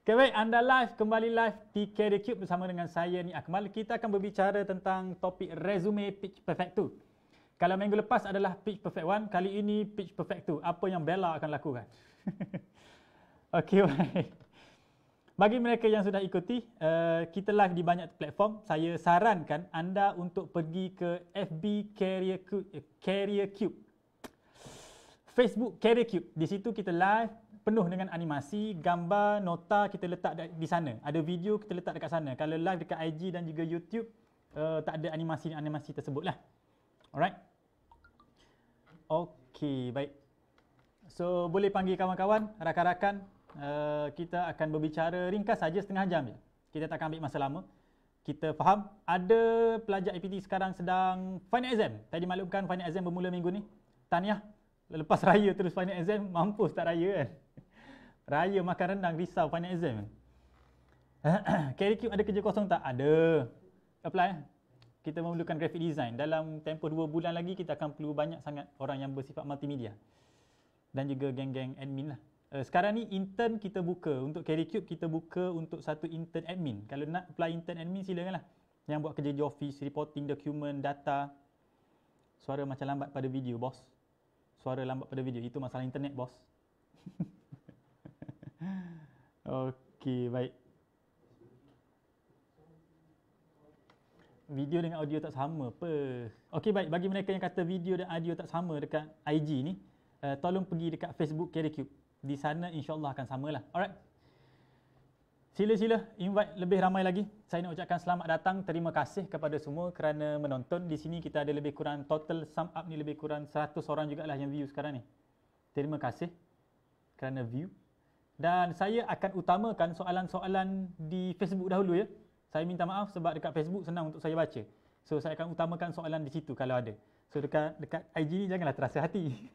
Okay, baik. Anda live, kembali live di Career Cube bersama dengan saya ni Akmal. Kita akan berbicara tentang topik resume pitch perfect tu. Kalau minggu lepas adalah pitch perfect one, kali ini pitch perfect tu. Apa yang Bella akan lakukan? okay, baik. Bagi mereka yang sudah ikuti, uh, kita live di banyak platform. Saya sarankan anda untuk pergi ke FB Career Cube. Eh, Career Cube. Facebook Career Cube. Di situ kita live penuh dengan animasi, gambar, nota kita letak di sana. Ada video kita letak dekat sana. Kalau live dekat IG dan juga YouTube, uh, tak ada animasi-animasi tersebut lah. Alright? Okay, baik. So, boleh panggil kawan-kawan, rakan-rakan. Uh, kita akan berbicara ringkas saja setengah jam je. Kita tak akan ambil masa lama. Kita faham. Ada pelajar IPT sekarang sedang final exam. Tadi maklumkan final exam bermula minggu ni. Tahniah. Lepas raya terus final exam, mampus tak raya kan? Raya makan rendang risau final exam. KDQ ada kerja kosong tak? Ada. Apply. Eh? Kita memerlukan graphic design. Dalam tempoh dua bulan lagi kita akan perlu banyak sangat orang yang bersifat multimedia. Dan juga geng-geng admin lah. Uh, sekarang ni intern kita buka untuk KDQ kita buka untuk satu intern admin. Kalau nak apply intern admin silakan lah. Yang buat kerja di office, reporting, document, data. Suara macam lambat pada video, bos. Suara lambat pada video. Itu masalah internet, bos. Okey, baik. Video dengan audio tak sama. Apa? Okey, baik. Bagi mereka yang kata video dan audio tak sama dekat IG ni, uh, tolong pergi dekat Facebook Karecube. Di sana insya-Allah akan samalah. Alright. Sila-sila invite lebih ramai lagi. Saya nak ucapkan selamat datang. Terima kasih kepada semua kerana menonton. Di sini kita ada lebih kurang total sum up ni lebih kurang 100 orang jugalah yang view sekarang ni. Terima kasih kerana view. Dan saya akan utamakan soalan-soalan di Facebook dahulu ya. Saya minta maaf sebab dekat Facebook senang untuk saya baca. So saya akan utamakan soalan di situ kalau ada. So dekat dekat IG ni janganlah terasa hati.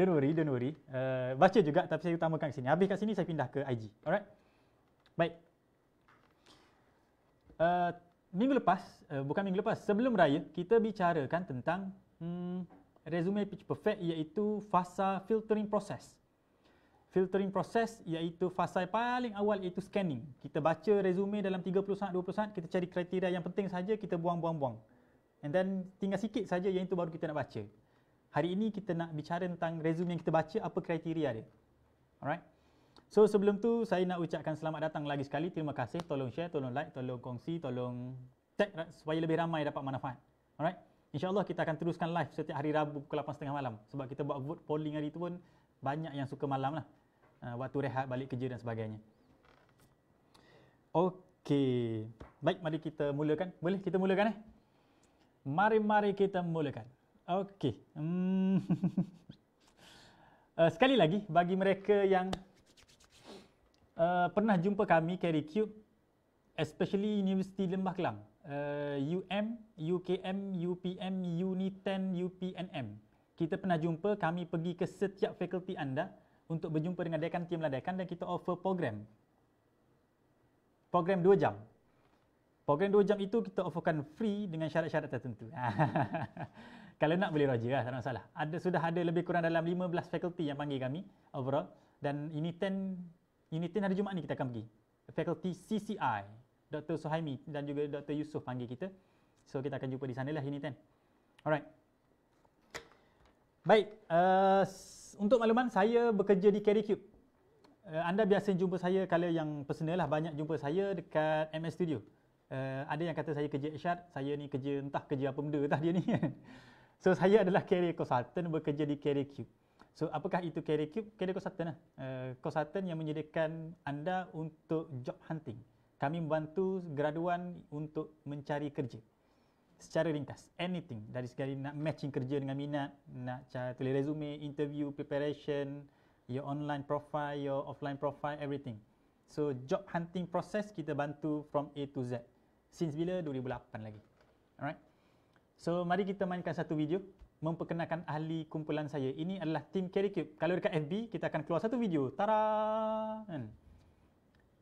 don't worry, don't worry. Uh, baca juga tapi saya utamakan kat sini. Habis kat sini saya pindah ke IG. Alright. Baik. Uh, minggu lepas, uh, bukan minggu lepas, sebelum raya kita bicarakan tentang hmm, resume pitch perfect iaitu fasa filtering process filtering proses iaitu fasa paling awal iaitu scanning. Kita baca resume dalam 30 saat 20 saat kita cari kriteria yang penting saja kita buang-buang-buang. And then tinggal sikit saja yang itu baru kita nak baca. Hari ini kita nak bicara tentang resume yang kita baca apa kriteria dia. Alright. So sebelum tu saya nak ucapkan selamat datang lagi sekali. Terima kasih tolong share, tolong like, tolong kongsi, tolong check supaya lebih ramai dapat manfaat. Alright. InsyaAllah kita akan teruskan live setiap hari Rabu pukul 8.30 malam Sebab kita buat vote polling hari itu pun Banyak yang suka malam lah uh, waktu rehat balik kerja dan sebagainya. Okey. Baik, mari kita mulakan. Boleh kita mulakan eh? Mari mari kita mulakan. Okey. Hmm. uh, sekali lagi bagi mereka yang uh, pernah jumpa kami Carry Cube especially Universiti Lembah Kelang. Uh, UM, UKM, UPM, UNITEN, UPNM. Kita pernah jumpa, kami pergi ke setiap fakulti anda untuk berjumpa dengan dekan tim ladakan dan kita offer program. Program 2 jam. Program 2 jam itu kita offerkan free dengan syarat-syarat tertentu. Kalau nak boleh roger lah, tak ada masalah. Ada, sudah ada lebih kurang dalam 15 faculty yang panggil kami overall. Dan unit 10, unit 10 hari Jumaat ni kita akan pergi. Faculty CCI, Dr. Suhaimi dan juga Dr. Yusof panggil kita. So kita akan jumpa di sana lah unit 10. Alright. Baik. Uh, untuk makluman saya bekerja di Carry Cube. Eh, anda biasa jumpa saya kalau yang personal lah banyak jumpa saya dekat MS Studio. Uh, ada yang kata saya kerja HR, saya ni kerja entah kerja apa benda entah dia ni. so saya adalah career consultant bekerja di Carry Cube. So apakah itu Carry Cube? Career consultant lah. Uh, consultant yang menyediakan anda untuk job hunting. Kami membantu graduan untuk mencari kerja secara ringkas anything dari sekali nak matching kerja dengan minat nak cara tulis resume interview preparation your online profile your offline profile everything so job hunting process kita bantu from A to Z since bila 2008 lagi alright so mari kita mainkan satu video memperkenalkan ahli kumpulan saya ini adalah team Carry Cube kalau dekat FB kita akan keluar satu video tara kan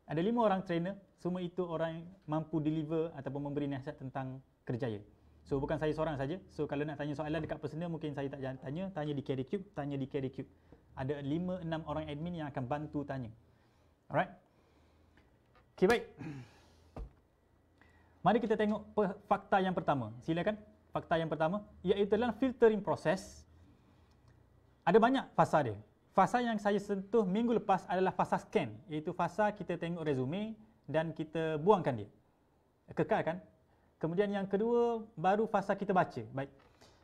ada lima orang trainer semua itu orang mampu deliver ataupun memberi nasihat tentang kerjaya. So bukan saya seorang saja. So kalau nak tanya soalan dekat personal mungkin saya tak jangan tanya, tanya di Carry Cube, tanya di Carry Cube. Ada 5 6 orang admin yang akan bantu tanya. Alright. Okay, baik. Mari kita tengok fakta yang pertama. Silakan. Fakta yang pertama iaitu dalam filtering process ada banyak fasa dia. Fasa yang saya sentuh minggu lepas adalah fasa scan iaitu fasa kita tengok resume, dan kita buangkan dia. Kekal kan? Kemudian yang kedua, baru fasa kita baca. Baik.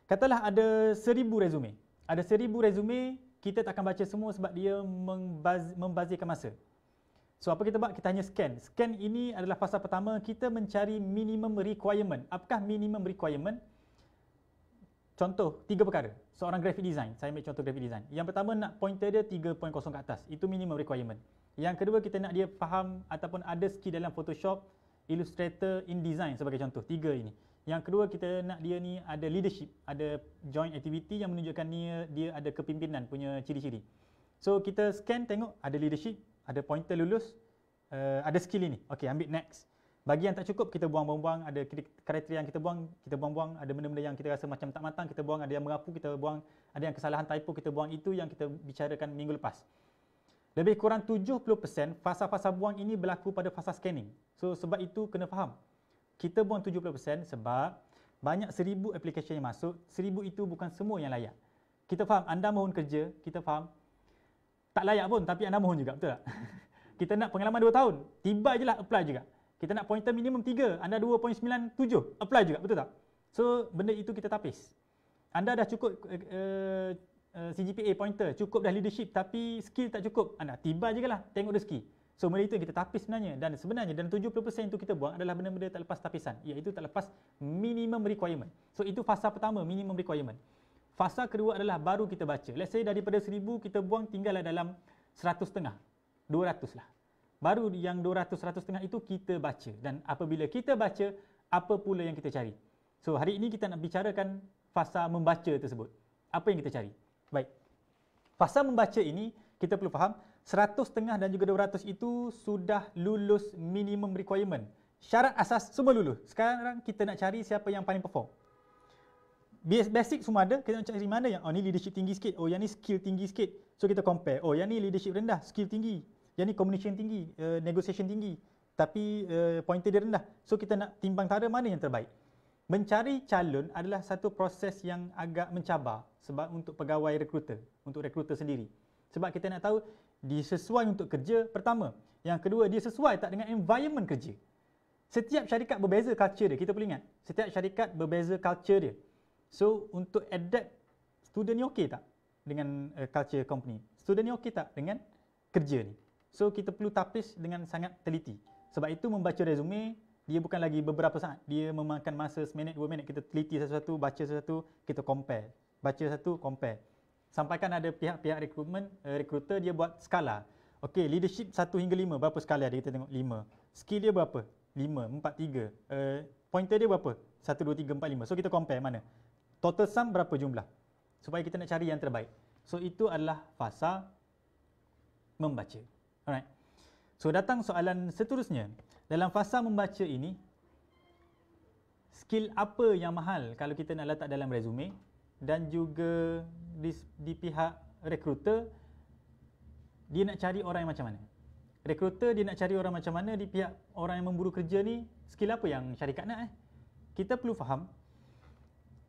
Katalah ada seribu resume. Ada seribu resume, kita tak akan baca semua sebab dia membaz- membazirkan masa. So apa kita buat? Kita hanya scan. Scan ini adalah fasa pertama kita mencari minimum requirement. Apakah minimum requirement? Contoh, tiga perkara. Seorang graphic design. Saya ambil contoh graphic design. Yang pertama nak pointer dia 3.0 ke atas. Itu minimum requirement. Yang kedua kita nak dia faham ataupun ada skill dalam Photoshop, Illustrator, InDesign sebagai contoh. Tiga ini. Yang kedua kita nak dia ni ada leadership, ada joint activity yang menunjukkan dia, dia ada kepimpinan punya ciri-ciri. So kita scan tengok ada leadership, ada pointer lulus, uh, ada skill ini. Okay ambil next. Bagi yang tak cukup kita buang-buang-buang, ada kriteria yang kita buang, kita buang-buang, ada benda-benda yang kita rasa macam tak matang, kita buang, ada yang merapu, kita buang, ada yang kesalahan typo, kita buang itu yang kita bicarakan minggu lepas lebih kurang 70% fasa-fasa buang ini berlaku pada fasa scanning. So sebab itu kena faham. Kita buang 70% sebab banyak seribu aplikasi yang masuk, seribu itu bukan semua yang layak. Kita faham, anda mohon kerja, kita faham. Tak layak pun tapi anda mohon juga, betul tak? kita nak pengalaman 2 tahun, tiba je lah apply juga. Kita nak pointer minimum 3, anda 2.97, apply juga, betul tak? So benda itu kita tapis. Anda dah cukup uh, CGPA eh, pointer cukup dah leadership tapi skill tak cukup anda ah, tiba je lah tengok rezeki so benda itu kita tapis sebenarnya dan sebenarnya dan 70% itu kita buang adalah benda-benda tak lepas tapisan iaitu tak lepas minimum requirement so itu fasa pertama minimum requirement fasa kedua adalah baru kita baca let's say daripada 1000 kita buang tinggallah dalam 100 setengah 200 lah baru yang 200 100 setengah itu kita baca dan apabila kita baca apa pula yang kita cari so hari ini kita nak bicarakan fasa membaca tersebut apa yang kita cari Baik. Fasa membaca ini kita perlu faham 100 setengah dan juga 200 itu sudah lulus minimum requirement. Syarat asas semua lulus. Sekarang kita nak cari siapa yang paling perform. Basic semua ada, kita nak cari mana yang oh ni leadership tinggi sikit, oh yang ni skill tinggi sikit. So kita compare, oh yang ni leadership rendah, skill tinggi. Yang ni communication tinggi, uh, negotiation tinggi. Tapi uh, pointer dia rendah. So kita nak timbang tara mana yang terbaik. Mencari calon adalah satu proses yang agak mencabar sebab untuk pegawai rekruter, untuk rekruter sendiri. Sebab kita nak tahu dia sesuai untuk kerja pertama. Yang kedua, dia sesuai tak dengan environment kerja. Setiap syarikat berbeza culture dia, kita perlu ingat. Setiap syarikat berbeza culture dia. So, untuk adapt, student ni okey tak dengan uh, culture company? Student ni okey tak dengan kerja ni? So, kita perlu tapis dengan sangat teliti. Sebab itu, membaca resume, dia bukan lagi beberapa saat. Dia memakan masa seminit, dua minit. Kita teliti satu-satu, baca satu-satu, kita compare. Baca satu, compare. Sampaikan ada pihak-pihak recruitment, uh, recruiter dia buat skala. Okay, leadership satu hingga lima. Berapa skala dia? Kita tengok lima. Skill dia berapa? Lima, empat, tiga. Eh, pointer dia berapa? Satu, dua, tiga, empat, lima. So, kita compare mana? Total sum berapa jumlah? Supaya kita nak cari yang terbaik. So, itu adalah fasa membaca. Alright. So, datang soalan seterusnya. Dalam fasa membaca ini, skill apa yang mahal kalau kita nak letak dalam resume dan juga di, di pihak rekruter dia nak cari orang yang macam mana? Rekruter dia nak cari orang macam mana di pihak orang yang memburu kerja ni skill apa yang syarikat nak eh? Kita perlu faham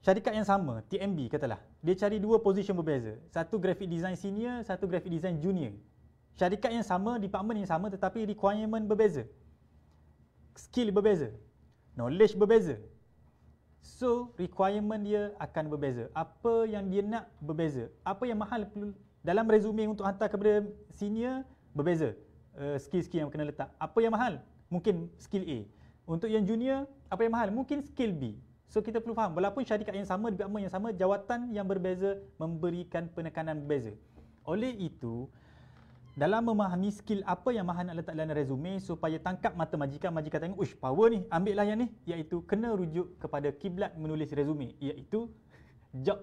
syarikat yang sama, TMB katalah dia cari dua position berbeza satu graphic design senior, satu graphic design junior syarikat yang sama, department yang sama tetapi requirement berbeza skill berbeza, knowledge berbeza. So, requirement dia akan berbeza. Apa yang dia nak berbeza. Apa yang mahal perlu dalam resume untuk hantar kepada senior berbeza. Eh, skill-skill uh, yang kena letak. Apa yang mahal? Mungkin skill A. Untuk yang junior, apa yang mahal? Mungkin skill B. So, kita perlu faham. Walaupun syarikat yang sama, department yang sama, jawatan yang berbeza memberikan penekanan berbeza. Oleh itu, dalam memahami skill apa yang mahan nak letak dalam resume supaya tangkap mata majikan, majikan tengok, ush power ni, ambil lah yang ni. Iaitu kena rujuk kepada kiblat menulis resume, iaitu job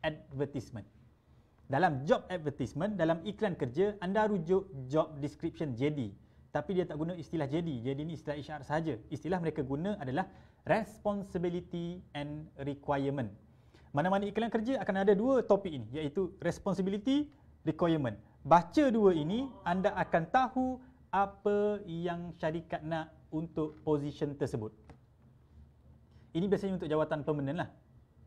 advertisement. Dalam job advertisement, dalam iklan kerja, anda rujuk job description JD. Tapi dia tak guna istilah JD. JD ni istilah HR saja. Istilah mereka guna adalah responsibility and requirement. Mana-mana iklan kerja akan ada dua topik ini, iaitu responsibility, requirement. Baca dua ini, anda akan tahu apa yang syarikat nak untuk position tersebut. Ini biasanya untuk jawatan permanent lah.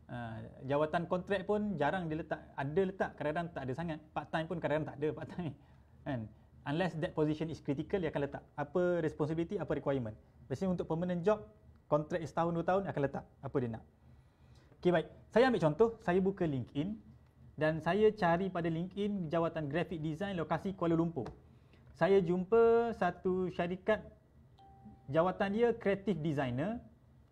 Uh, jawatan kontrak pun jarang dia letak. Ada letak, kadang-kadang tak ada sangat. Part time pun kadang-kadang tak ada part time. And unless that position is critical, dia akan letak. Apa responsibility, apa requirement. Biasanya untuk permanent job, kontrak setahun dua tahun akan letak apa dia nak. Okay baik, saya ambil contoh, saya buka LinkedIn dan saya cari pada LinkedIn jawatan graphic design lokasi Kuala Lumpur. Saya jumpa satu syarikat jawatan dia creative designer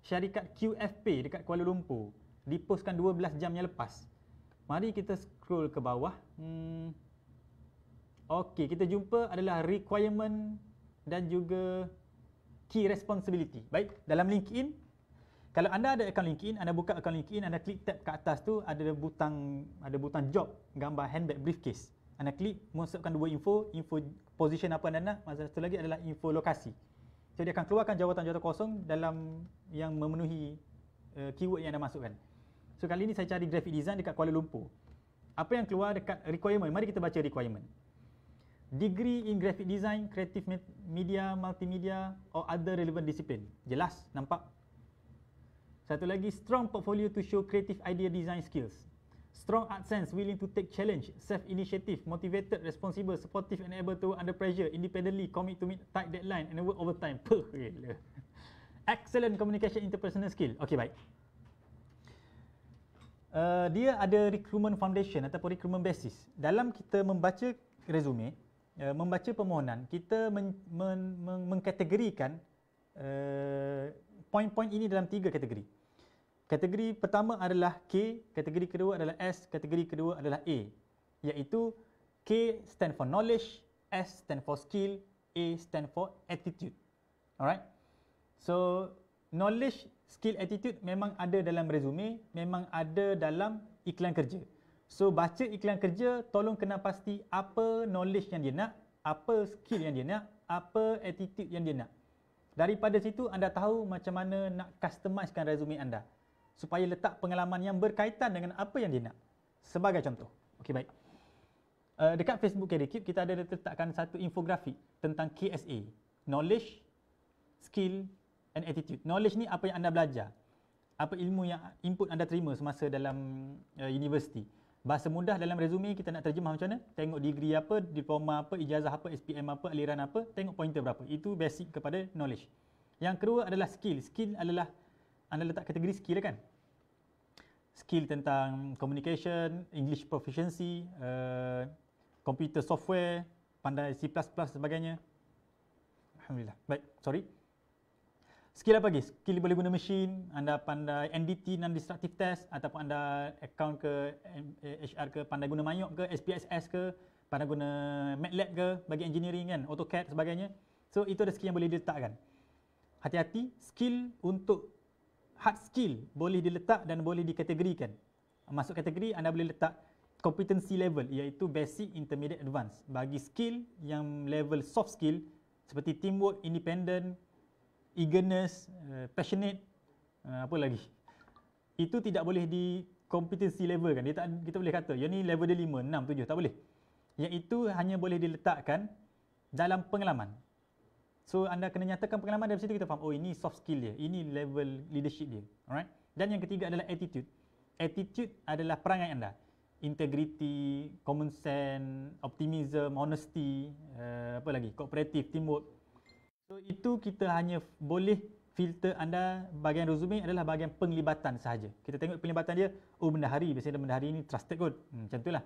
syarikat QFP dekat Kuala Lumpur. Dipostkan 12 jam yang lepas. Mari kita scroll ke bawah. Hmm. Okey, kita jumpa adalah requirement dan juga key responsibility. Baik, dalam LinkedIn kalau anda ada akaun LinkedIn, anda buka akaun LinkedIn, anda klik tab ke atas tu ada butang ada butang job gambar handbag briefcase. Anda klik masukkan dua info, info position apa anda nak, masa satu lagi adalah info lokasi. Jadi so, dia akan keluarkan jawatan-jawatan kosong dalam yang memenuhi uh, keyword yang anda masukkan. So kali ni saya cari graphic design dekat Kuala Lumpur. Apa yang keluar dekat requirement? Mari kita baca requirement. Degree in graphic design, creative media, multimedia or other relevant discipline. Jelas, nampak satu lagi, strong portfolio to show creative idea design skills. Strong art sense, willing to take challenge, self-initiative, motivated, responsible, supportive and able to work under pressure, independently, commit to meet tight deadline and work overtime. Puh, gila. Excellent communication interpersonal skill. Okay, baik. Uh, dia ada recruitment foundation ataupun recruitment basis. Dalam kita membaca resume, uh, membaca permohonan, kita men- men- men- mengkategorikan uh, poin-poin ini dalam tiga kategori. Kategori pertama adalah K, kategori kedua adalah S, kategori kedua adalah A. Iaitu K stand for knowledge, S stand for skill, A stand for attitude. Alright? So, knowledge, skill, attitude memang ada dalam resume, memang ada dalam iklan kerja. So, baca iklan kerja, tolong kena pasti apa knowledge yang dia nak, apa skill yang dia nak, apa attitude yang dia nak. Daripada situ anda tahu macam mana nak customisekan resume anda supaya letak pengalaman yang berkaitan dengan apa yang dia nak. Sebagai contoh. Okey baik. Uh, dekat Facebook Keep kita ada letakkan satu infografik tentang KSA, knowledge, skill and attitude. Knowledge ni apa yang anda belajar? Apa ilmu yang input anda terima semasa dalam uh, universiti? Bahasa mudah dalam resume kita nak terjemah macam mana? Tengok degree apa, diploma apa, ijazah apa, SPM apa, aliran apa, tengok pointer berapa. Itu basic kepada knowledge. Yang kedua adalah skill. Skill adalah anda letak kategori skill kan? Skill tentang communication, English proficiency, uh, computer software, pandai C++ dan sebagainya. Alhamdulillah. Baik, sorry. Skill apa lagi? Skill boleh guna mesin, anda pandai NDT, non-destructive test, ataupun anda account ke HR eh, ke, pandai guna mayok ke, SPSS ke, pandai guna MATLAB ke, bagi engineering kan, AutoCAD sebagainya. So, itu ada skill yang boleh diletakkan. Hati-hati, skill untuk hard skill boleh diletak dan boleh dikategorikan. Masuk kategori, anda boleh letak competency level iaitu basic, intermediate, advanced. Bagi skill yang level soft skill seperti teamwork, independent, eagerness, uh, passionate, uh, apa lagi. Itu tidak boleh di competency level kan. Dia tak, kita boleh kata, yang ni level dia 5, 6, 7, tak boleh. Yang itu hanya boleh diletakkan dalam pengalaman. So anda kena nyatakan pengalaman dari situ kita faham, oh ini soft skill dia, ini level leadership dia. Alright? Dan yang ketiga adalah attitude. Attitude adalah perangai anda. Integrity, common sense, optimism, honesty, uh, apa lagi, cooperative, teamwork. So itu kita hanya boleh filter anda bahagian resume adalah bahagian penglibatan sahaja. Kita tengok penglibatan dia, oh benda hari, biasanya benda hari ini trusted kot. Hmm, macam itulah.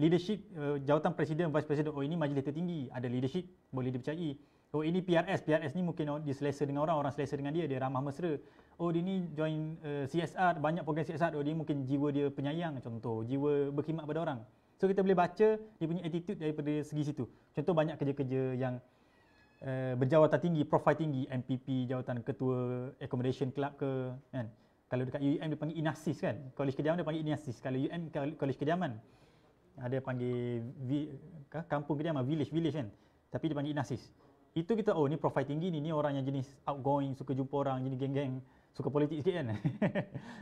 Leadership, uh, jawatan presiden, vice president, oh ini majlis tertinggi, ada leadership, boleh dipercayai. Oh ini PRS, PRS ni mungkin dia selesa dengan orang, orang selesa dengan dia, dia ramah mesra. Oh dia ni join uh, eh, CSR, banyak program CSR, oh dia mungkin jiwa dia penyayang contoh, jiwa berkhidmat pada orang. So kita boleh baca dia punya attitude daripada segi situ. Contoh banyak kerja-kerja yang Eh, berjawatan tinggi, profil tinggi, MPP, jawatan ketua accommodation club ke kan. Kalau dekat UUM e dia panggil inasis kan. College kediaman dia panggil inasis. Kalau UUM e college kediaman ada ah, panggil vi, kampung kediaman village village kan. Tapi dia panggil inasis. Itu kita oh ni profil tinggi ni ni orang yang jenis outgoing, suka jumpa orang, jenis geng-geng suka politik sikit kan.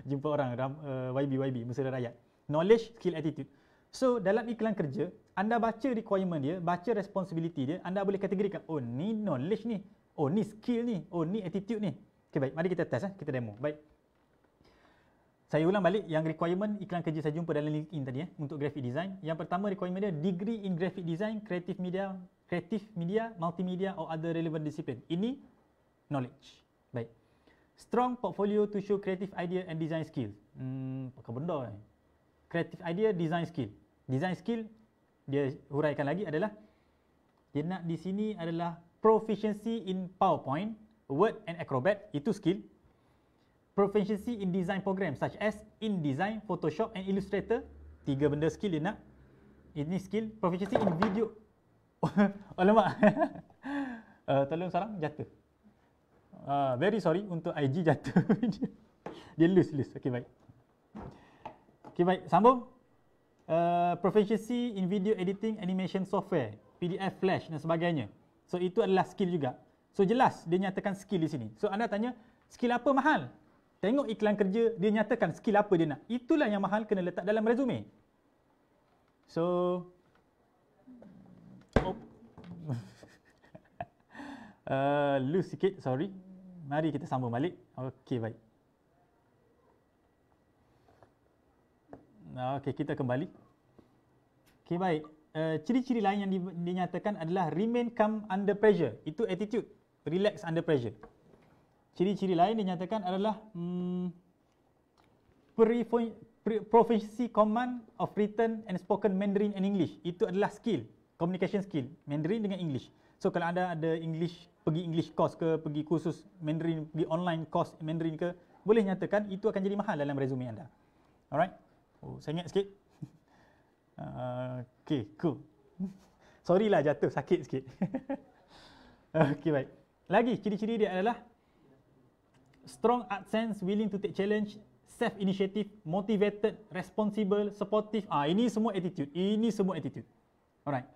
jumpa orang ram, uh, eh, YB YB mesra rakyat. Knowledge, skill, attitude. So dalam iklan kerja, anda baca requirement dia, baca responsibility dia, anda boleh kategorikan, oh ni knowledge ni, oh ni skill ni, oh ni attitude ni. Okay baik, mari kita test eh, kita demo. Baik. Saya ulang balik yang requirement iklan kerja saya jumpa dalam LinkedIn tadi eh, untuk graphic design. Yang pertama requirement dia degree in graphic design, creative media, creative media, multimedia or other relevant discipline. Ini knowledge. Baik. Strong portfolio to show creative idea and design skill. Hmm, pakai benda ni? Creative idea, design skill. Design skill, dia huraikan lagi adalah dia nak di sini adalah proficiency in PowerPoint, Word and Acrobat itu skill. Proficiency in design program such as InDesign, Photoshop and Illustrator tiga benda skill dia nak. Ini skill proficiency in video. Oh lemak. Uh, tolong sarang jatuh. Uh, very sorry untuk IG jatuh. dia lose, lose. Okay, baik. Okay, baik. Sambung. Uh, proficiency in video editing animation software, PDF flash dan sebagainya. So itu adalah skill juga. So jelas dia nyatakan skill di sini. So anda tanya, skill apa mahal? Tengok iklan kerja, dia nyatakan skill apa dia nak. Itulah yang mahal kena letak dalam resume. So Oh. uh, loose sikit, sorry. Mari kita sambung balik. Okay baik. Ah, okey, kita kembali. Okey, baik. Uh, ciri-ciri lain yang dinyatakan adalah remain calm under pressure. Itu attitude. Relax under pressure. Ciri-ciri lain dinyatakan adalah hmm, prefo- pre- proficiency command of written and spoken Mandarin and English. Itu adalah skill. Communication skill. Mandarin dengan English. So, kalau anda ada English, pergi English course ke, pergi khusus Mandarin, pergi online course Mandarin ke, boleh nyatakan itu akan jadi mahal dalam resume anda. Alright? Oh, sengit sikit. Uh, okay, cool. Sorry lah jatuh, sakit sikit. okay, baik. Lagi, ciri-ciri dia adalah strong art sense, willing to take challenge, self-initiative, motivated, responsible, supportive. Ah, ini semua attitude. Ini semua attitude. Alright.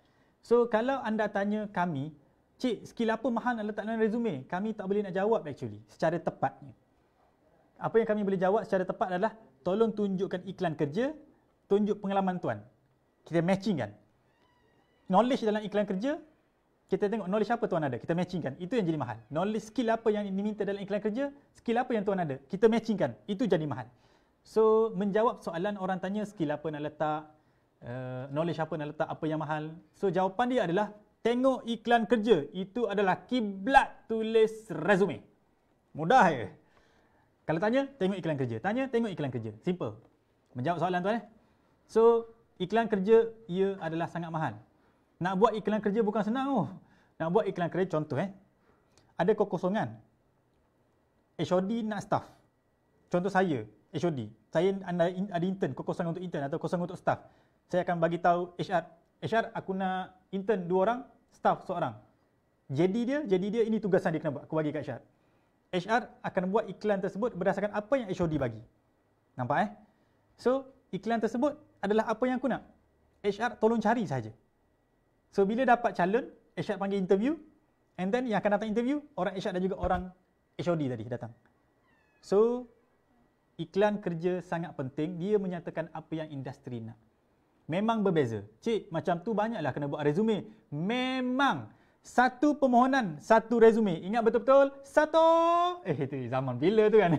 So, kalau anda tanya kami, Cik, skill apa mahal nak letak dalam resume? Kami tak boleh nak jawab actually, secara tepatnya. Apa yang kami boleh jawab secara tepat adalah tolong tunjukkan iklan kerja, tunjuk pengalaman tuan. Kita matching kan. Knowledge dalam iklan kerja, kita tengok knowledge apa tuan ada, kita matching kan. Itu yang jadi mahal. Knowledge skill apa yang diminta dalam iklan kerja, skill apa yang tuan ada, kita matching kan. Itu jadi mahal. So, menjawab soalan orang tanya skill apa nak letak, eh, knowledge apa nak letak, apa yang mahal. So, jawapan dia adalah tengok iklan kerja. Itu adalah kiblat tulis resume. Mudah ya? Eh? Kalau tanya, tengok iklan kerja. Tanya, tengok iklan kerja. Simple. Menjawab soalan tu eh. So, iklan kerja ia adalah sangat mahal. Nak buat iklan kerja bukan senang tu. Oh. Nak buat iklan kerja contoh eh. Ada kekosongan. HOD nak staff. Contoh saya, HOD. Saya anda ada intern, kekosongan untuk intern atau kosong untuk staff. Saya akan bagi tahu HR. HR aku nak intern dua orang, staff seorang. Jadi dia, jadi dia ini tugasan dia kena buat. Aku bagi kat HR. HR akan buat iklan tersebut berdasarkan apa yang HOD bagi. Nampak eh? So, iklan tersebut adalah apa yang aku nak. HR tolong cari saja. So, bila dapat calon, HR panggil interview. And then yang akan datang interview, orang HR dan juga orang HOD tadi datang. So, iklan kerja sangat penting. Dia menyatakan apa yang industri nak. Memang berbeza. Cik, macam tu banyaklah kena buat resume. Memang. Memang satu permohonan, satu resume. Ingat betul-betul? Satu. Eh, itu zaman bila tu kan?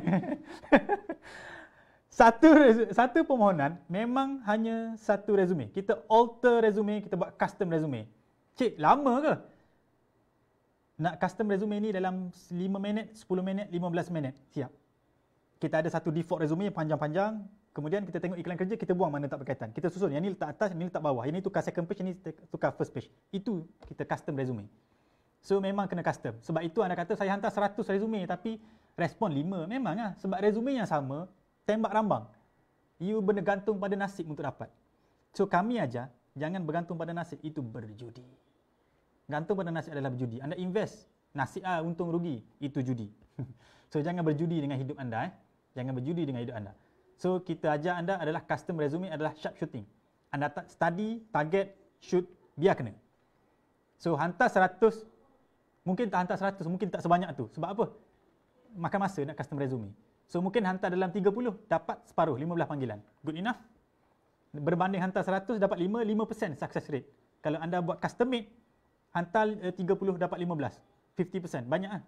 satu resume, satu permohonan memang hanya satu resume. Kita alter resume, kita buat custom resume. Cik, lama ke? Nak custom resume ni dalam 5 minit, 10 minit, 15 minit. Siap. Kita ada satu default resume yang panjang-panjang. Kemudian kita tengok iklan kerja, kita buang mana tak berkaitan. Kita susun, yang ni letak atas, yang ni letak bawah. Yang ni tukar second page, yang ni tukar first page. Itu kita custom resume. So memang kena custom. Sebab itu anda kata saya hantar 100 resume tapi respon 5. Memang lah. Sebab resume yang sama, tembak rambang. You gantung pada nasib untuk dapat. So kami aja jangan bergantung pada nasib. Itu berjudi. Gantung pada nasib adalah berjudi. Anda invest, nasib ah untung rugi, itu judi. so jangan berjudi dengan hidup anda. Eh. Jangan berjudi dengan hidup anda. So kita ajar anda adalah custom resume adalah sharp shooting. Anda tak study, target, shoot, biar kena. So hantar seratus mungkin tak hantar seratus mungkin tak sebanyak tu. Sebab apa? Makan masa nak custom resume. So mungkin hantar dalam tiga puluh dapat separuh, lima 15 panggilan. Good enough. Berbanding hantar seratus dapat lima lima 5% success rate. Kalau anda buat custom made, hantar eh, tiga puluh dapat lima belas, fifty 50%, banyak lah.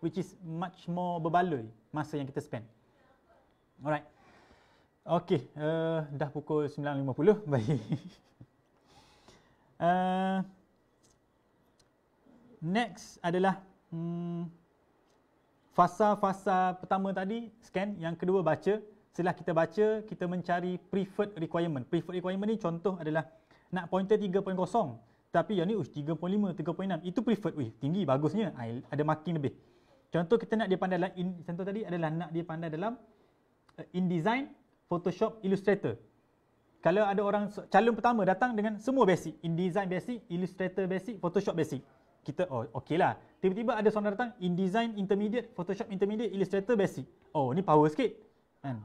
Which is much more berbaloi masa yang kita spend. Alright. Okey, uh, dah pukul 9.50. Baik. uh, next adalah hmm, fasa-fasa pertama tadi, scan. Yang kedua, baca. Setelah kita baca, kita mencari preferred requirement. Preferred requirement ni contoh adalah nak pointer 3.0. Tapi yang ni, uh, 3.5, 3.6. Itu preferred. Wih, tinggi, bagusnya. Ah, I, ada marking lebih. Contoh kita nak dia pandai dalam, in, contoh tadi adalah nak dia pandai dalam eh, InDesign. Uh, in design Photoshop, Illustrator. Kalau ada orang calon pertama datang dengan semua basic, InDesign basic, Illustrator basic, Photoshop basic. Kita oh okeylah. Tiba-tiba ada seorang datang InDesign intermediate, Photoshop intermediate, Illustrator basic. Oh, ni power sikit. Kan.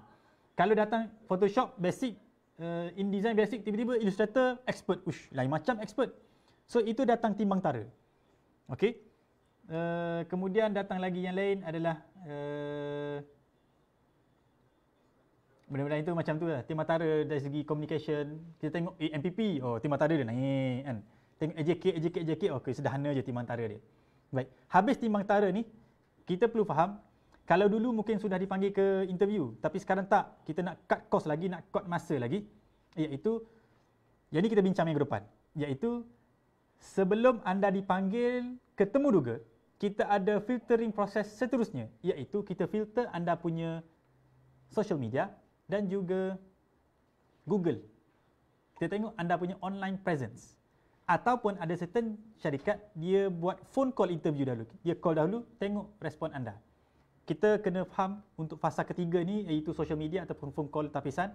Kalau datang Photoshop basic, uh, InDesign basic, tiba-tiba Illustrator expert. Ush, lain macam expert. So itu datang timbang tara. Okey. Uh, kemudian datang lagi yang lain adalah uh, benda-benda itu macam tu lah. Tim Matara dari segi communication, kita tengok eh, MPP, oh Tim Matara dia naik kan. Tengok AJK, AJK, AJK, okey sederhana je Tim Antara dia. Baik, habis Tim Antara ni, kita perlu faham, kalau dulu mungkin sudah dipanggil ke interview, tapi sekarang tak, kita nak cut cost lagi, nak cut masa lagi, iaitu, jadi ni kita bincang minggu depan, iaitu, sebelum anda dipanggil ketemu duga, kita ada filtering proses seterusnya, iaitu kita filter anda punya social media, dan juga Google. Kita tengok anda punya online presence. Ataupun ada certain syarikat, dia buat phone call interview dahulu. Dia call dahulu, tengok respon anda. Kita kena faham untuk fasa ketiga ni, iaitu social media ataupun phone call tapisan.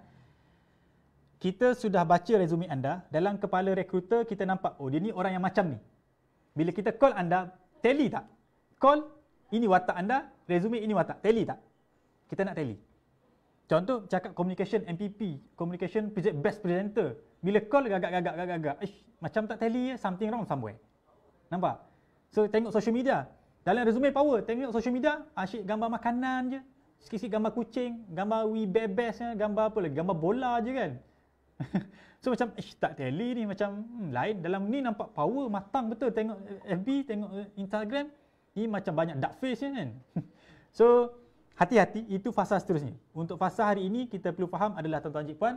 Kita sudah baca resume anda, dalam kepala recruiter kita nampak, oh dia ni orang yang macam ni. Bila kita call anda, tally tak? Call, ini watak anda, resume ini watak, tally tak? Kita nak tally. Contoh cakap communication MPP, communication project best presenter. Bila call gagak gagak gagak gagak, ish, macam tak tally eh, something wrong somewhere. Nampak? So tengok social media. Dalam resume power, tengok social media, asyik gambar makanan je. Sikit-sikit gambar kucing, gambar we bebes, eh, gambar apa lagi, gambar bola je kan. so macam, ish, tak tally ni, macam hmm, lain. Dalam ni nampak power matang betul. Tengok FB, tengok eh, Instagram, ni macam banyak dark face je kan. so, Hati-hati, itu fasa seterusnya. Untuk fasa hari ini, kita perlu faham adalah tuan-tuan cik puan,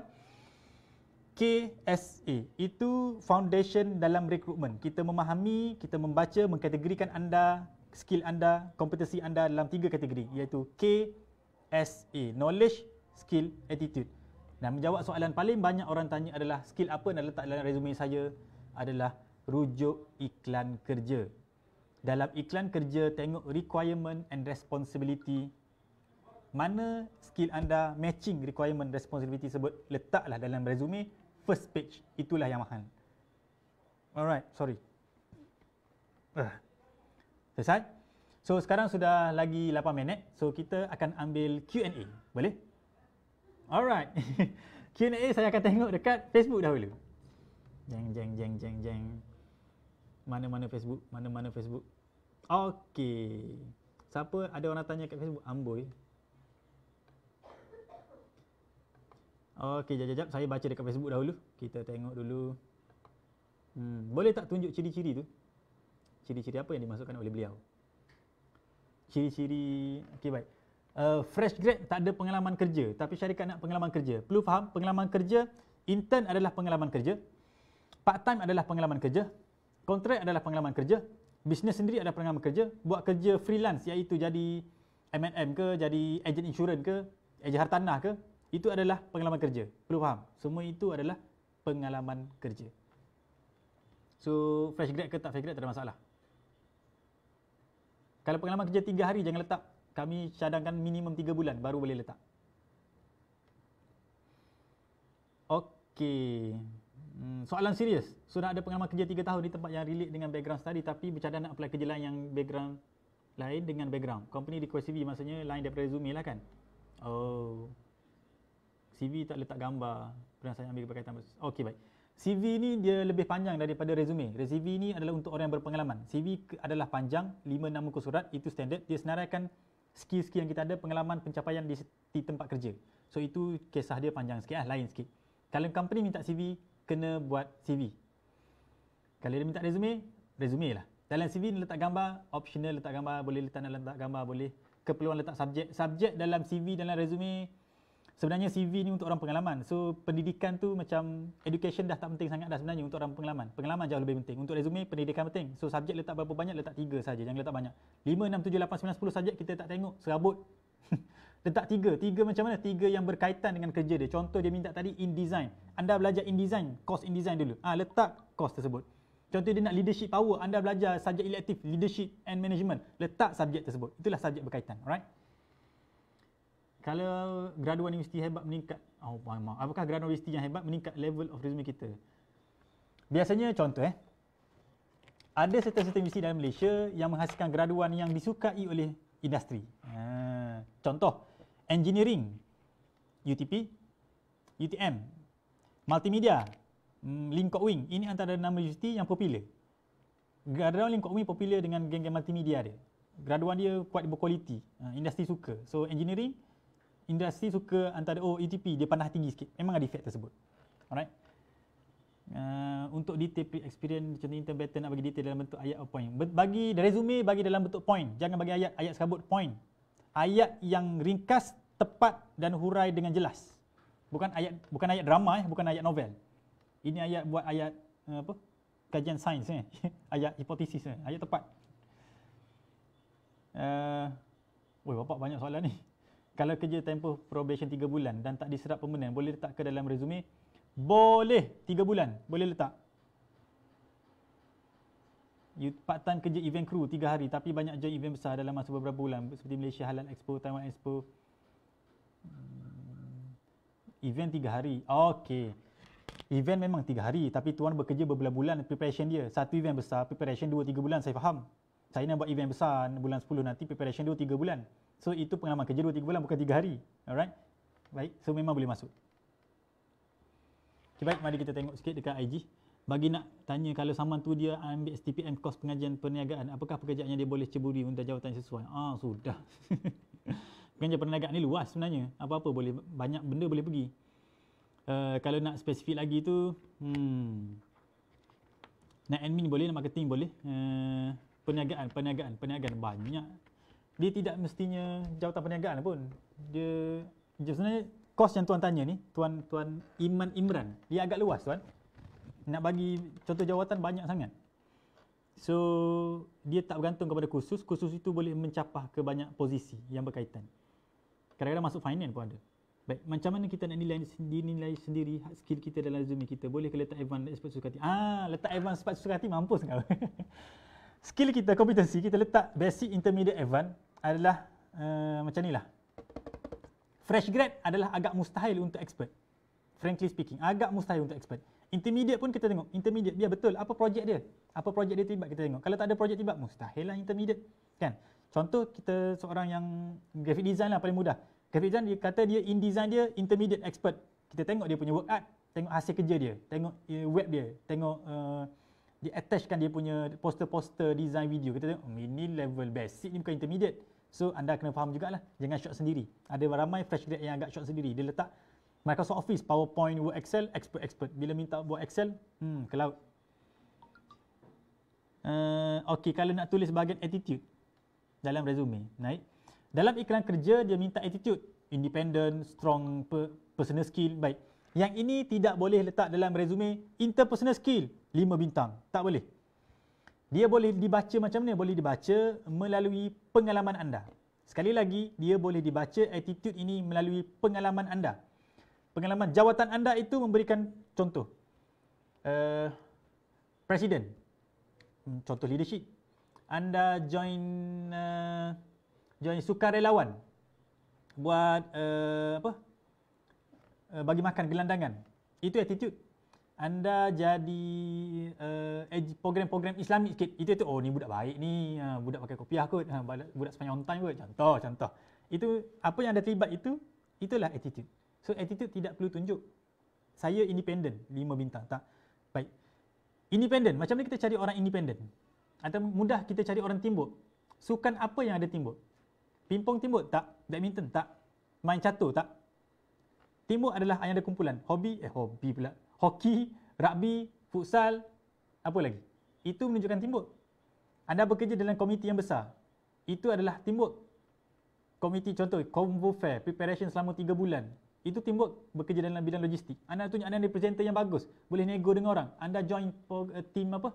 KSA. Itu foundation dalam recruitment. Kita memahami, kita membaca, mengkategorikan anda, skill anda, kompetensi anda dalam tiga kategori. Iaitu KSA. Knowledge, Skill, Attitude. Dan menjawab soalan paling banyak orang tanya adalah skill apa nak letak dalam resume saya adalah rujuk iklan kerja. Dalam iklan kerja, tengok requirement and responsibility mana skill anda matching requirement responsibility tersebut letaklah dalam resume first page itulah yang mahal alright sorry uh. selesai so sekarang sudah lagi 8 minit so kita akan ambil Q&A boleh alright Q&A saya akan tengok dekat Facebook dahulu jeng jeng jeng jeng jeng mana-mana Facebook mana-mana Facebook Okay. Siapa ada orang tanya kat Facebook? Amboi. Okey, jap, jap, Saya baca dekat Facebook dahulu. Kita tengok dulu. Hmm, boleh tak tunjuk ciri-ciri tu? Ciri-ciri apa yang dimasukkan oleh beliau? Ciri-ciri... Okey, baik. Uh, fresh grad tak ada pengalaman kerja. Tapi syarikat nak pengalaman kerja. Perlu faham, pengalaman kerja, intern adalah pengalaman kerja. Part time adalah pengalaman kerja. Kontrak adalah pengalaman kerja. Bisnes sendiri adalah pengalaman kerja. Buat kerja freelance iaitu jadi M&M ke, jadi agent insurans ke, agent hartanah ke, itu adalah pengalaman kerja. Perlu faham. Semua itu adalah pengalaman kerja. So, fresh grad ke tak fresh grad tak ada masalah. Kalau pengalaman kerja 3 hari jangan letak. Kami cadangkan minimum 3 bulan baru boleh letak. Okey. Hmm, soalan serius. Sudah ada pengalaman kerja 3 tahun di tempat yang relate dengan background study tapi bercadang nak apply kerja lain yang background lain dengan background. Company request CV maksudnya lain daripada resume lah kan. Oh. CV tak letak gambar. Pernah saya ambil berkaitan. Okey baik. CV ni dia lebih panjang daripada resume. Resume ni adalah untuk orang yang berpengalaman. CV adalah panjang, 5-6 muka surat, itu standard. Dia senaraikan skill-skill yang kita ada, pengalaman, pencapaian di, di tempat kerja. So itu kisah dia panjang sikit, ah, lain sikit. Kalau company minta CV, kena buat CV. Kalau dia minta resume, resume lah. Dalam CV ni letak gambar, optional letak gambar, boleh letak dalam letak gambar, boleh. Keperluan letak subjek. Subjek dalam CV, dalam resume, sebenarnya CV ni untuk orang pengalaman. So pendidikan tu macam education dah tak penting sangat dah sebenarnya untuk orang pengalaman. Pengalaman jauh lebih penting. Untuk resume pendidikan penting. So subjek letak berapa banyak letak tiga saja jangan letak banyak. 5 6 7 8 9 10 subjek kita tak tengok serabut. letak tiga. Tiga macam mana? Tiga yang berkaitan dengan kerja dia. Contoh dia minta tadi InDesign. Anda belajar InDesign, course InDesign dulu. Ah ha, letak course tersebut. Contoh dia nak leadership power, anda belajar subjek elective leadership and management. Letak subjek tersebut. Itulah subjek berkaitan, alright? kalau graduan universiti hebat meningkat oh, maaf, apakah graduan universiti yang hebat meningkat level of resume kita biasanya contoh eh ada serta-serta universiti dalam Malaysia yang menghasilkan graduan yang disukai oleh industri ha, contoh engineering UTP UTM multimedia hmm, Lingkok Wing ini antara nama universiti yang popular graduan Lingkok Wing popular dengan geng-geng multimedia dia graduan dia kuat berkualiti ha, industri suka so engineering industri suka antara oh ETP dia pandang tinggi sikit. Memang ada efek tersebut. Alright. Uh, untuk detail experience contoh intern better nak bagi detail dalam bentuk ayat atau point. Bagi resume bagi dalam bentuk point. Jangan bagi ayat, ayat sekabut point. Ayat yang ringkas, tepat dan hurai dengan jelas. Bukan ayat bukan ayat drama eh, bukan ayat novel. Ini ayat buat ayat uh, apa? Kajian sains eh. ayat hipotesis eh. Ayat tepat. Uh, Woi, bapak banyak soalan ni kalau kerja tempoh probation 3 bulan dan tak diserap permanen boleh letak ke dalam resume? Boleh 3 bulan, boleh letak. You part time kerja event crew 3 hari tapi banyak join event besar dalam masa beberapa bulan seperti Malaysia Halal Expo, Taiwan Expo. Hmm. Event 3 hari. Okey, Event memang 3 hari tapi tuan bekerja berbulan-bulan preparation dia. Satu event besar, preparation 2 3 bulan saya faham saya nak buat event besar bulan 10 nanti preparation dia 3 bulan. So itu pengalaman kerja 2 3 bulan bukan 3 hari. Alright. Baik, so memang boleh masuk. Okay, baik, mari kita tengok sikit dekat IG. Bagi nak tanya kalau saman tu dia ambil STPM kos pengajian perniagaan, apakah pekerjaan yang dia boleh ceburi untuk jawatan sesuai? Ah, sudah. pengajian perniagaan ni luas sebenarnya. Apa-apa boleh banyak benda boleh pergi. Uh, kalau nak spesifik lagi tu, hmm. Nak admin boleh, nak marketing boleh. Uh, perniagaan, perniagaan, perniagaan banyak. Dia tidak mestinya jawatan perniagaan pun. Dia, dia sebenarnya kos yang tuan tanya ni, tuan tuan Iman Imran, dia agak luas tuan. Nak bagi contoh jawatan banyak sangat. So, dia tak bergantung kepada kursus. Kursus itu boleh mencapah ke banyak posisi yang berkaitan. Kadang-kadang masuk finance pun ada. Baik, macam mana kita nak nilai dinilai sendiri skill kita dalam resume kita? Boleh ke letak advance expert suka hati? Ah, letak advance expert suka hati mampus kau. skill kita, kompetensi kita letak basic, intermediate, advanced adalah uh, macam ni lah. Fresh grad adalah agak mustahil untuk expert. Frankly speaking, agak mustahil untuk expert. Intermediate pun kita tengok. Intermediate, biar betul. Apa projek dia? Apa projek dia terlibat kita tengok. Kalau tak ada projek terlibat, mustahil lah intermediate. Kan? Contoh kita seorang yang graphic design lah paling mudah. Graphic design dia kata dia in design dia intermediate expert. Kita tengok dia punya work art, tengok hasil kerja dia, tengok eh, web dia, tengok uh, dia attachkan dia punya poster-poster design video kita tengok oh, ini level basic ini bukan intermediate so anda kena faham juga lah. jangan shot sendiri ada ramai fresh grad yang agak shot sendiri dia letak Microsoft Office, PowerPoint, Word, Excel, expert, expert. Bila minta buat Excel, hmm, cloud. Uh, eh, okay, kalau nak tulis bahagian attitude dalam resume, naik. Dalam iklan kerja, dia minta attitude. Independent, strong, personal skill, baik. Yang ini tidak boleh letak dalam resume interpersonal skill 5 bintang. Tak boleh. Dia boleh dibaca macam mana? Boleh dibaca melalui pengalaman anda. Sekali lagi, dia boleh dibaca attitude ini melalui pengalaman anda. Pengalaman jawatan anda itu memberikan contoh. Uh, eh, Presiden. Hmm, contoh leadership. Anda join uh, join sukarelawan. Buat uh, apa? uh, bagi makan gelandangan. Itu attitude. Anda jadi uh, program-program Islamik sikit. Itu itu oh ni budak baik ni, uh, budak pakai kopiah kot, uh, budak sepanjang on kot. Contoh, contoh. Itu apa yang anda tiba itu, itulah attitude. So attitude tidak perlu tunjuk. Saya independent, lima bintang. Tak. Baik. Independent, macam mana kita cari orang independent? Atau mudah kita cari orang timbuk? Sukan apa yang ada timbuk? Pingpong timbuk? Tak. Badminton? Tak. Main catur? Tak. Timur adalah yang ada kumpulan. Hobi, eh hobi pula. Hoki, rugby, futsal, apa lagi? Itu menunjukkan timbuk. Anda bekerja dalam komiti yang besar. Itu adalah timbuk. Komiti contoh, Convo Fair, preparation selama 3 bulan. Itu timbuk bekerja dalam bidang logistik. Anda tunjuk anda ada presenter yang bagus. Boleh nego dengan orang. Anda join eh, team apa?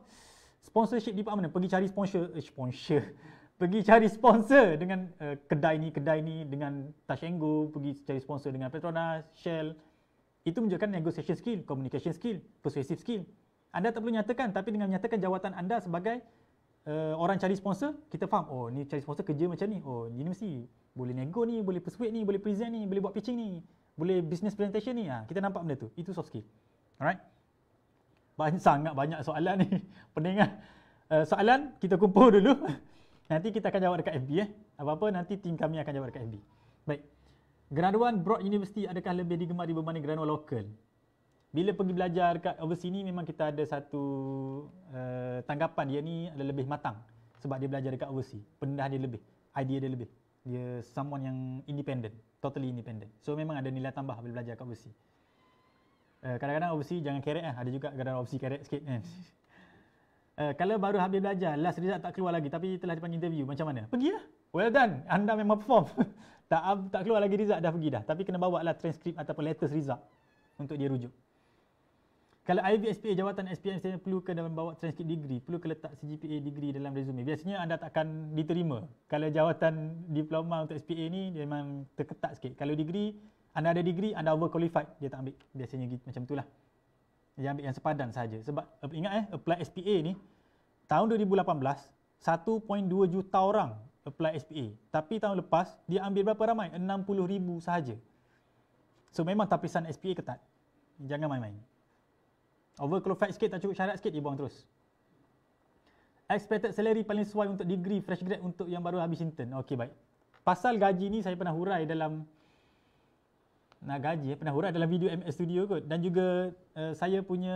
Sponsorship di mana? Pergi cari sponsor. Eh, sponsor pergi cari sponsor dengan uh, kedai ni kedai ni dengan Tashengo pergi cari sponsor dengan Petronas Shell itu menunjukkan negotiation skill communication skill persuasive skill anda tak perlu nyatakan tapi dengan menyatakan jawatan anda sebagai uh, orang cari sponsor kita faham oh ni cari sponsor kerja macam ni oh ni mesti boleh nego ni boleh persuade ni boleh present ni boleh buat pitching ni boleh business presentation ni ha, kita nampak benda tu itu soft skill alright banyak sangat banyak soalan ni pening uh, eh, soalan kita kumpul dulu Nanti kita akan jawab dekat FB eh. Apa-apa nanti tim kami akan jawab dekat FB. Baik. Graduan broad university adakah lebih digemari berbanding graduan local? Bila pergi belajar dekat overseas ni memang kita ada satu uh, tanggapan dia ni ada lebih matang sebab dia belajar dekat overseas. Pendah dia lebih. Idea dia lebih. Dia someone yang independent. Totally independent. So memang ada nilai tambah bila belajar kat overseas. Uh, kadang-kadang overseas jangan keret lah. Eh. Ada juga kadang-kadang overseas keret sikit. Eh. Eh, kalau baru habis belajar, last result tak keluar lagi tapi telah dipanggil interview, macam mana? Pergilah. Well done. Anda memang perform. tak tak keluar lagi result dah pergi dah. Tapi kena bawa lah transkrip ataupun latest result untuk dia rujuk. Kalau IV SPA jawatan SPM saya perlu kena bawa transkrip degree, perlu kena letak CGPA degree dalam resume. Biasanya anda tak akan diterima. Kalau jawatan diploma untuk SPA ni dia memang terketat sikit. Kalau degree, anda ada degree, anda over qualified, dia tak ambil. Biasanya macam itulah yang ambil yang sepadan saja. Sebab eh, ingat eh apply SPA ni tahun 2018 1.2 juta orang apply SPA. Tapi tahun lepas dia ambil berapa ramai? 60 ribu sahaja. So memang tapisan SPA ketat. Jangan main-main. Overflow fact sikit tak cukup syarat sikit dia buang terus. Expected salary paling sesuai untuk degree fresh grad untuk yang baru habis intern. Okey baik. Pasal gaji ni saya pernah hurai dalam nak gaji eh, pernah hurai dalam video MS Studio kot dan juga uh, saya punya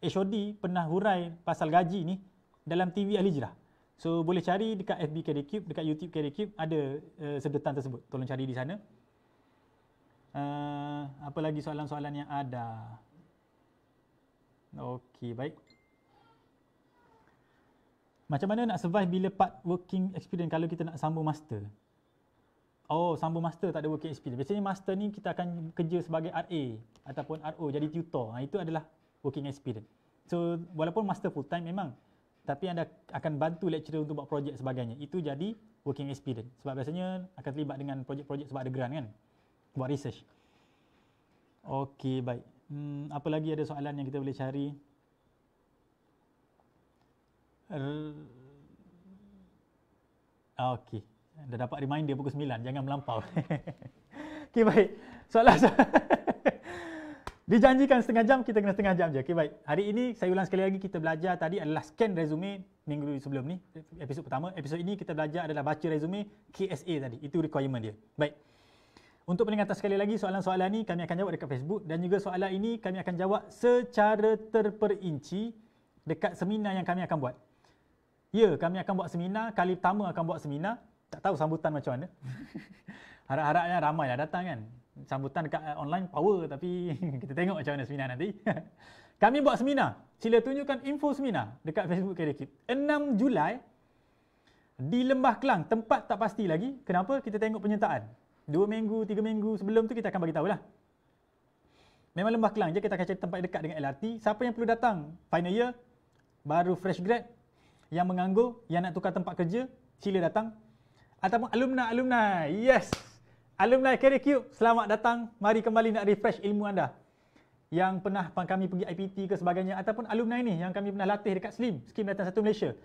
HOD pernah hurai pasal gaji ni dalam TV Ahli Jirah. So boleh cari dekat FB Kerry Cube, dekat YouTube Kerry ada uh, eh, sedutan tersebut. Tolong cari di sana. Uh, apa lagi soalan-soalan yang ada? Okey, baik. Macam mana nak survive bila part working experience kalau kita nak sambung master? Oh, sambung master tak ada working experience. Biasanya master ni kita akan kerja sebagai RA ataupun RO jadi tutor. Ha, itu adalah working experience. So, walaupun master full time memang tapi anda akan bantu lecturer untuk buat projek sebagainya. Itu jadi working experience. Sebab biasanya akan terlibat dengan projek-projek sebab ada grant kan? Buat research. Okey, baik. Hmm, apa lagi ada soalan yang kita boleh cari? Okey. Dah dapat reminder pukul 9, jangan melampau. okay, baik. Soalan, soalan. Dijanjikan setengah jam, kita kena setengah jam je. Okay, baik. Hari ini, saya ulang sekali lagi, kita belajar tadi adalah scan resume minggu sebelum ni, episod pertama. Episod ini kita belajar adalah baca resume KSA tadi. Itu requirement dia. Baik. Untuk peningkatan sekali lagi, soalan-soalan ni kami akan jawab dekat Facebook dan juga soalan ini kami akan jawab secara terperinci dekat seminar yang kami akan buat. Ya, kami akan buat seminar. Kali pertama akan buat seminar tak tahu sambutan macam mana. Harap-harapnya ramai lah datang kan. Sambutan dekat eh, online power tapi kita tengok macam mana seminar nanti. Kami buat seminar. Sila tunjukkan info seminar dekat Facebook Career Kit. 6 Julai di Lembah Kelang. Tempat tak pasti lagi. Kenapa? Kita tengok penyertaan. Dua minggu, tiga minggu sebelum tu kita akan bagi lah. Memang Lembah Kelang je kita akan cari tempat dekat dengan LRT. Siapa yang perlu datang? Final year, baru fresh grad, yang menganggur, yang nak tukar tempat kerja, sila datang ataupun alumni-alumni. Yes. Alumni Career Cube, selamat datang. Mari kembali nak refresh ilmu anda. Yang pernah kami pergi IPT ke sebagainya ataupun alumni ni yang kami pernah latih dekat Slim, Skim Datang Satu Malaysia.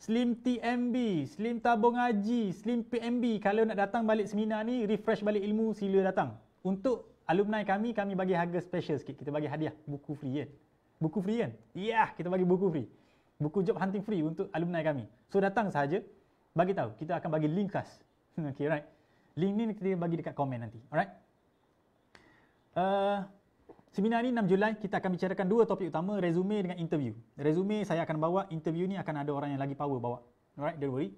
Slim TMB, Slim Tabung Haji, Slim PMB. Kalau nak datang balik seminar ni, refresh balik ilmu, sila datang. Untuk alumni kami, kami bagi harga special sikit. Kita bagi hadiah buku free kan? Buku free kan? Ya, yeah, kita bagi buku free. Buku job hunting free untuk alumni kami. So datang sahaja bagi tahu kita akan bagi link khas okay right link ni kita bagi dekat komen nanti alright uh, seminar ni 6 Julai kita akan bicarakan dua topik utama resume dengan interview resume saya akan bawa interview ni akan ada orang yang lagi power bawa alright don't worry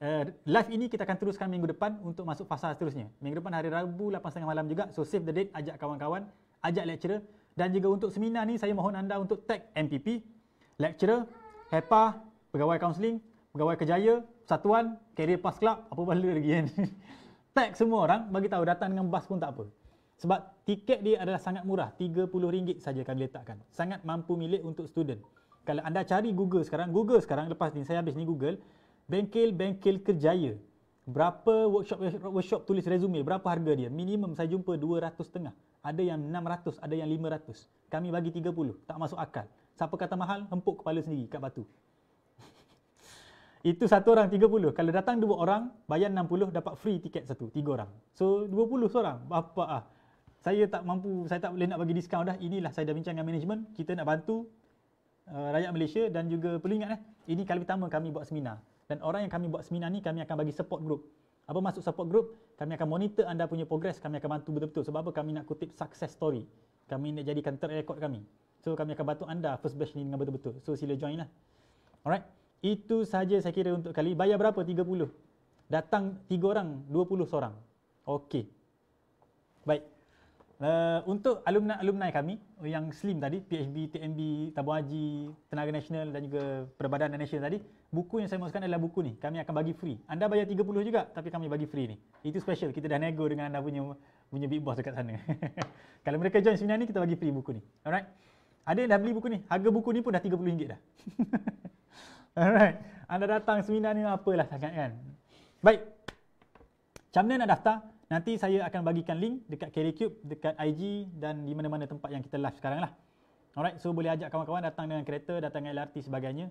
Uh, live ini kita akan teruskan minggu depan untuk masuk fasa seterusnya. Minggu depan hari Rabu 8.30 malam juga. So save the date, ajak kawan-kawan, ajak lecturer. Dan juga untuk seminar ni saya mohon anda untuk tag MPP, lecturer, HEPA, pegawai counselling, pegawai kejaya, satuan, carrier pass club, apa benda lagi kan. Tag semua orang, bagi tahu datang dengan bas pun tak apa. Sebab tiket dia adalah sangat murah, RM30 saja kami letakkan. Sangat mampu milik untuk student. Kalau anda cari Google sekarang, Google sekarang lepas ni, saya habis ni Google, bengkel-bengkel kerjaya. Berapa workshop workshop tulis resume, berapa harga dia? Minimum saya jumpa 200 setengah, Ada yang 600, ada yang 500. Kami bagi 30, tak masuk akal. Siapa kata mahal, hempuk kepala sendiri kat batu. Itu satu orang 30. Kalau datang dua orang, bayar 60 dapat free tiket satu. Tiga orang. So 20 seorang. Bapa ah. Saya tak mampu, saya tak boleh nak bagi diskaun dah. Inilah saya dah bincang dengan management. Kita nak bantu uh, rakyat Malaysia dan juga perlu ingat eh. Ini kali pertama kami buat seminar. Dan orang yang kami buat seminar ni kami akan bagi support group. Apa masuk support group? Kami akan monitor anda punya progress. Kami akan bantu betul-betul. Sebab apa kami nak kutip success story. Kami nak jadikan ter record kami. So kami akan bantu anda first batch ni dengan betul-betul. So sila join lah. Alright. Itu saja saya kira untuk kali. Bayar berapa? 30. Datang 3 orang, 20 seorang. Okey. Baik. Uh, untuk alumni-alumni kami oh, yang slim tadi, PHB, TMB, Tabung Haji, Tenaga Nasional dan juga Perbadanan Nasional tadi, buku yang saya masukkan adalah buku ni. Kami akan bagi free. Anda bayar 30 juga tapi kami bagi free ni. Itu special. Kita dah nego dengan anda punya punya big boss dekat sana. Kalau mereka join seminar ni, kita bagi free buku ni. Alright? Ada yang dah beli buku ni. Harga buku ni pun dah RM30 dah. Alright. Anda datang seminar ni apalah sangat kan. Baik. Macam mana nak daftar? Nanti saya akan bagikan link dekat KDCube, dekat IG dan di mana-mana tempat yang kita live sekarang lah. Alright, so boleh ajak kawan-kawan datang dengan kereta, datang dengan LRT sebagainya.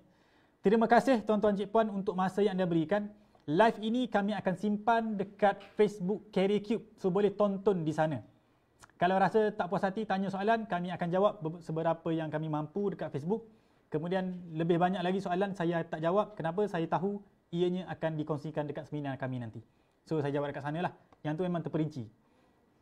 Terima kasih tuan-tuan cik puan untuk masa yang anda berikan. Live ini kami akan simpan dekat Facebook KDCube. So boleh tonton di sana. Kalau rasa tak puas hati, tanya soalan. Kami akan jawab seberapa yang kami mampu dekat Facebook. Kemudian lebih banyak lagi soalan saya tak jawab. Kenapa? Saya tahu ianya akan dikongsikan dekat seminar kami nanti. So saya jawab dekat sanalah. Yang tu memang terperinci.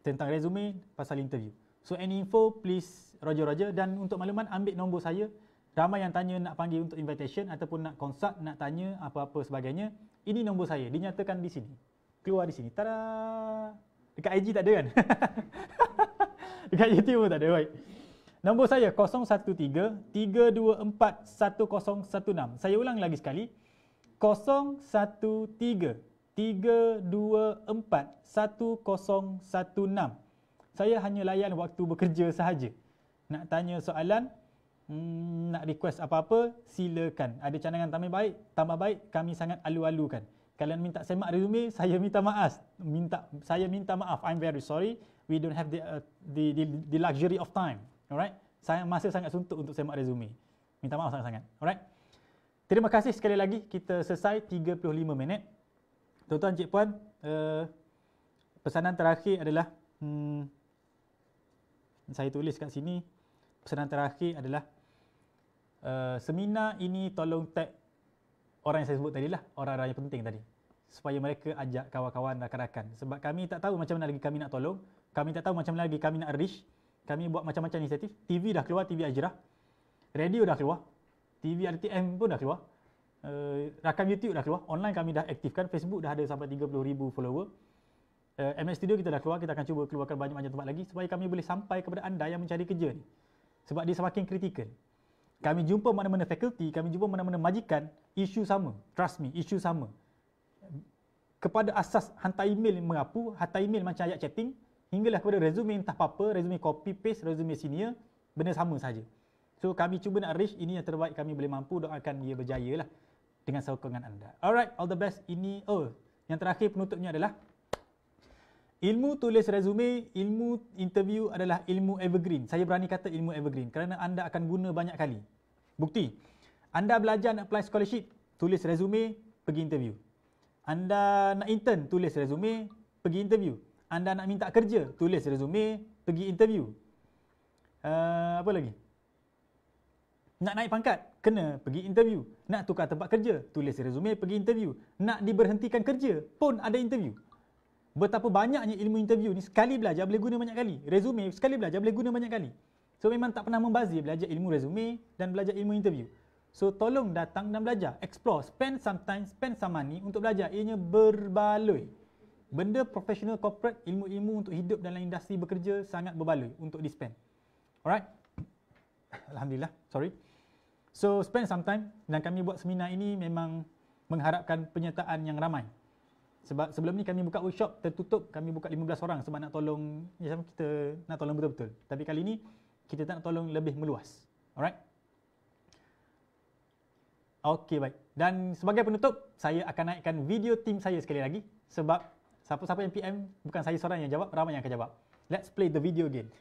Tentang resume pasal interview. So any info please roger-roger dan untuk maklumat ambil nombor saya. Ramai yang tanya nak panggil untuk invitation ataupun nak consult, nak tanya apa-apa sebagainya. Ini nombor saya. Dinyatakan di sini. Keluar di sini. Tada! Dekat IG tak ada kan? Dekat YouTube pun tak ada. Baik. Right? Nombor saya 013-324-1016. Saya ulang lagi sekali. 013-324-1016. Saya hanya layan waktu bekerja sahaja. Nak tanya soalan, hmm, nak request apa-apa, silakan. Ada cadangan tambah baik, tambah baik, kami sangat alu-alukan. Kalian minta semak resume, saya minta maaf. Minta, saya minta maaf. I'm very sorry. We don't have the, uh, the, the, the luxury of time. Alright? Saya masih sangat suntuk untuk semak resume. Minta maaf sangat-sangat. Alright? Terima kasih sekali lagi. Kita selesai 35 minit. Tuan-tuan, cik puan, uh, pesanan terakhir adalah hmm, saya tulis kat sini. Pesanan terakhir adalah uh, seminar ini tolong tag orang yang saya sebut tadi lah. Orang-orang yang penting tadi. Supaya mereka ajak kawan-kawan rakan-rakan. Sebab kami tak tahu macam mana lagi kami nak tolong. Kami tak tahu macam mana lagi kami nak reach kami buat macam-macam inisiatif. TV dah keluar, TV Ajrah. Radio dah keluar. TV RTM pun dah keluar. Uh, rakam YouTube dah keluar. Online kami dah aktifkan. Facebook dah ada sampai 30,000 follower. Uh, eh, MS Studio kita dah keluar. Kita akan cuba keluarkan banyak-banyak tempat lagi supaya kami boleh sampai kepada anda yang mencari kerja ni. Sebab dia semakin kritikal. Kami jumpa mana-mana fakulti, kami jumpa mana-mana majikan, isu sama. Trust me, isu sama. Kepada asas hantar email mengapu, hantar email macam ayat chatting, hinggalah kepada resume entah apa-apa, resume copy paste, resume senior, benda sama saja. So kami cuba nak reach ini yang terbaik kami boleh mampu doakan dia berjaya lah dengan sokongan anda. Alright, all the best. Ini oh, yang terakhir penutupnya adalah Ilmu tulis resume, ilmu interview adalah ilmu evergreen. Saya berani kata ilmu evergreen kerana anda akan guna banyak kali. Bukti, anda belajar nak apply scholarship, tulis resume, pergi interview. Anda nak intern, tulis resume, pergi interview anda nak minta kerja, tulis resume, pergi interview. Uh, apa lagi? Nak naik pangkat, kena pergi interview. Nak tukar tempat kerja, tulis resume, pergi interview. Nak diberhentikan kerja, pun ada interview. Betapa banyaknya ilmu interview ni sekali belajar boleh guna banyak kali. Resume sekali belajar boleh guna banyak kali. So memang tak pernah membazir belajar ilmu resume dan belajar ilmu interview. So tolong datang dan belajar. Explore, spend some time, spend some money untuk belajar. Ianya berbaloi benda professional corporate ilmu-ilmu untuk hidup dalam industri bekerja sangat berbala untuk di spend. Alright? Alhamdulillah, sorry. So spend some time dan kami buat seminar ini memang mengharapkan penyertaan yang ramai. Sebab sebelum ni kami buka workshop tertutup, kami buka 15 orang sebab nak tolong macam ya, kita nak tolong betul-betul. Tapi kali ini kita tak nak tolong lebih meluas. Alright? Okay, baik. Dan sebagai penutup, saya akan naikkan video team saya sekali lagi sebab Siapa-siapa yang PM, bukan saya seorang yang jawab, ramai yang akan jawab. Let's play the video again.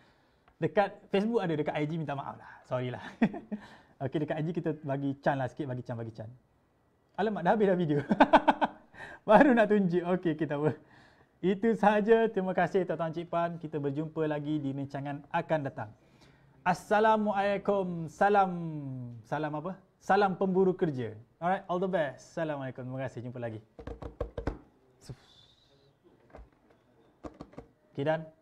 dekat Facebook ada, dekat IG minta maaf lah. Sorry lah. okay, dekat IG kita bagi can lah sikit, bagi can, bagi can. Alamak, dah habis dah video. Baru nak tunjuk. Okay, kita apa. Itu sahaja. Terima kasih Tuan-Tuan Cik Pan. Kita berjumpa lagi di mencangan akan datang. Assalamualaikum. Salam. Salam apa? Salam pemburu kerja. Alright, all the best. Assalamualaikum. Terima kasih. Jumpa lagi. tal?